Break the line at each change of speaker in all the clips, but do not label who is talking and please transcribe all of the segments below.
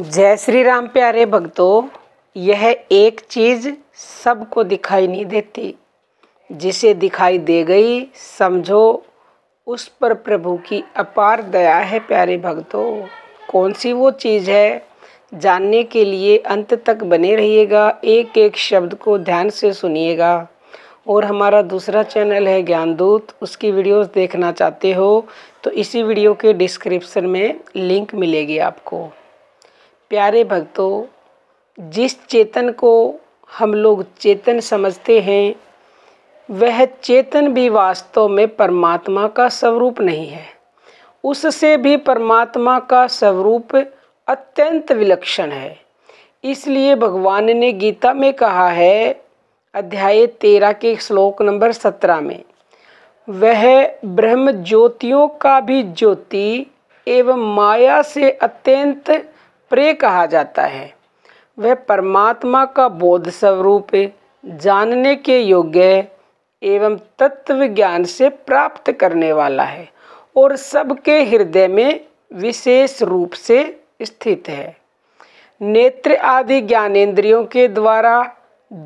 जय श्री राम प्यारे भक्तों यह एक चीज सबको दिखाई नहीं देती जिसे दिखाई दे गई समझो उस पर प्रभु की अपार दया है प्यारे भक्तों कौन सी वो चीज़ है जानने के लिए अंत तक बने रहिएगा एक एक शब्द को ध्यान से सुनिएगा और हमारा दूसरा चैनल है ज्ञानदूत उसकी वीडियोस देखना चाहते हो तो इसी वीडियो के डिस्क्रिप्शन में लिंक मिलेगी आपको प्यारे भक्तों जिस चेतन को हम लोग चेतन समझते हैं वह चेतन भी वास्तव में परमात्मा का स्वरूप नहीं है उससे भी परमात्मा का स्वरूप अत्यंत विलक्षण है इसलिए भगवान ने गीता में कहा है अध्याय तेरह के श्लोक नंबर सत्रह में वह ब्रह्म ज्योतियों का भी ज्योति एवं माया से अत्यंत प्रे कहा जाता है वह परमात्मा का बोध स्वरूप जानने के योग्य एवं तत्व ज्ञान से प्राप्त करने वाला है और सबके हृदय में विशेष रूप से स्थित है नेत्र आदि ज्ञानेंद्रियों के द्वारा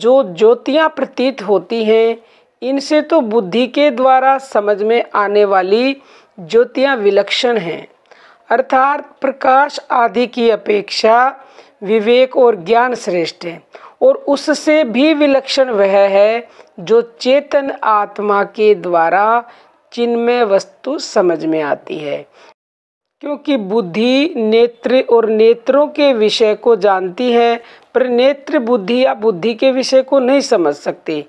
जो ज्योतियाँ प्रतीत होती हैं इनसे तो बुद्धि के द्वारा समझ में आने वाली ज्योतियाँ विलक्षण हैं अर्थात प्रकाश आदि की अपेक्षा विवेक और ज्ञान श्रेष्ठ है और उससे भी विलक्षण वह है जो चेतन आत्मा के द्वारा चिन्मय वस्तु समझ में आती है क्योंकि बुद्धि नेत्र और नेत्रों के विषय को जानती है पर नेत्र बुद्धि या बुद्धि के विषय को नहीं समझ सकते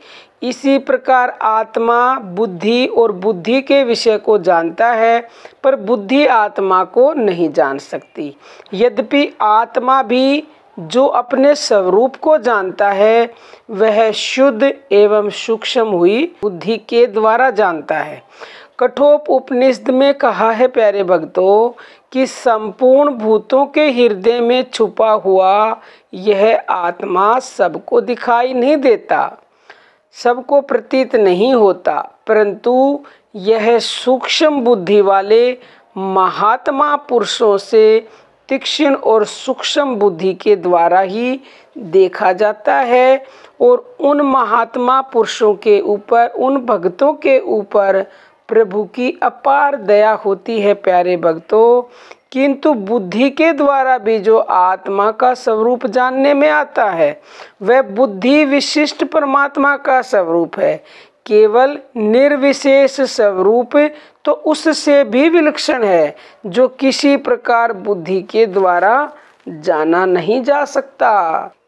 इसी प्रकार आत्मा बुद्धि और बुद्धि के विषय को जानता है पर बुद्धि आत्मा को नहीं जान सकती यद्यपि आत्मा भी जो अपने स्वरूप को जानता है वह शुद्ध एवं सूक्ष्म हुई बुद्धि के द्वारा जानता है उपनिषद में कहा है प्यारे भक्तों कि संपूर्ण भूतों के हृदय में छुपा हुआ यह आत्मा सबको दिखाई नहीं देता सबको प्रतीत नहीं होता परंतु यह सूक्ष्म बुद्धि वाले महात्मा पुरुषों से तीक्ष्ण और सूक्ष्म बुद्धि के द्वारा ही देखा जाता है और उन महात्मा पुरुषों के ऊपर उन भक्तों के ऊपर प्रभु की अपार दया होती है प्यारे भक्तों किंतु बुद्धि के द्वारा भी जो आत्मा का स्वरूप जानने में आता है वह बुद्धि विशिष्ट परमात्मा का स्वरूप है केवल निर्विशेष स्वरूप तो उससे भी विलक्षण है जो किसी प्रकार बुद्धि के द्वारा जाना नहीं जा सकता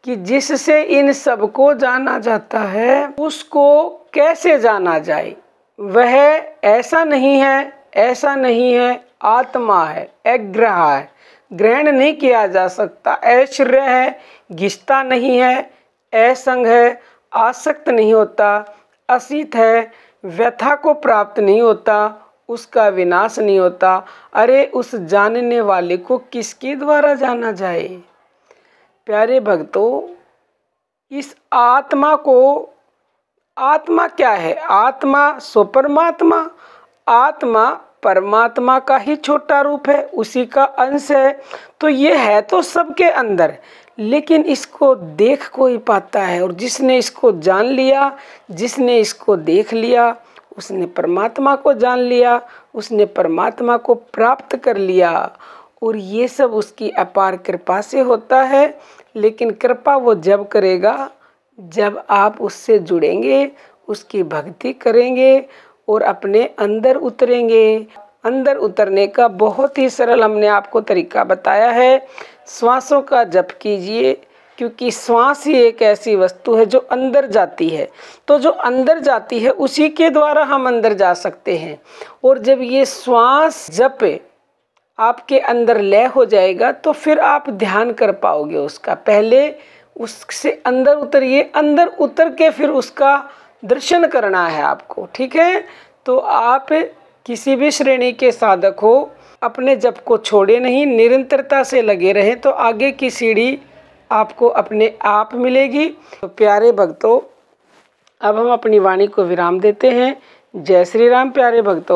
कि जिससे इन सबको जाना जाता है उसको कैसे जाना जाए वह ऐसा नहीं है ऐसा नहीं है आत्मा है एग्रह है ग्रहण नहीं किया जा सकता ऐश्वर्य है घिस्ता नहीं है असंग है आसक्त नहीं होता असित है व्यथा को प्राप्त नहीं होता उसका विनाश नहीं होता अरे उस जानने वाले को किसके द्वारा जाना जाए प्यारे भक्तों इस आत्मा को आत्मा क्या है आत्मा सो परमात्मा आत्मा परमात्मा का ही छोटा रूप है उसी का अंश है तो ये है तो सबके अंदर लेकिन इसको देख कोई पाता है और जिसने इसको जान लिया जिसने इसको देख लिया उसने परमात्मा को जान लिया उसने परमात्मा को प्राप्त कर लिया और ये सब उसकी अपार कृपा से होता है लेकिन कृपा वो जब करेगा जब आप उससे जुड़ेंगे उसकी भक्ति करेंगे और अपने अंदर उतरेंगे अंदर उतरने का बहुत ही सरल हमने आपको तरीका बताया है श्वासों का जप कीजिए क्योंकि श्वास ही एक ऐसी वस्तु है जो अंदर जाती है तो जो अंदर जाती है उसी के द्वारा हम अंदर जा सकते हैं और जब ये श्वास जप आपके अंदर लय हो जाएगा तो फिर आप ध्यान कर पाओगे उसका पहले उससे अंदर उतरिए अंदर उतर के फिर उसका दर्शन करना है आपको ठीक है तो आप किसी भी श्रेणी के साधक हो अपने जप को छोड़े नहीं निरंतरता से लगे रहें तो आगे की सीढ़ी आपको अपने आप मिलेगी तो प्यारे भक्तों अब हम अपनी वाणी को विराम देते हैं जय श्री राम प्यारे भक्तों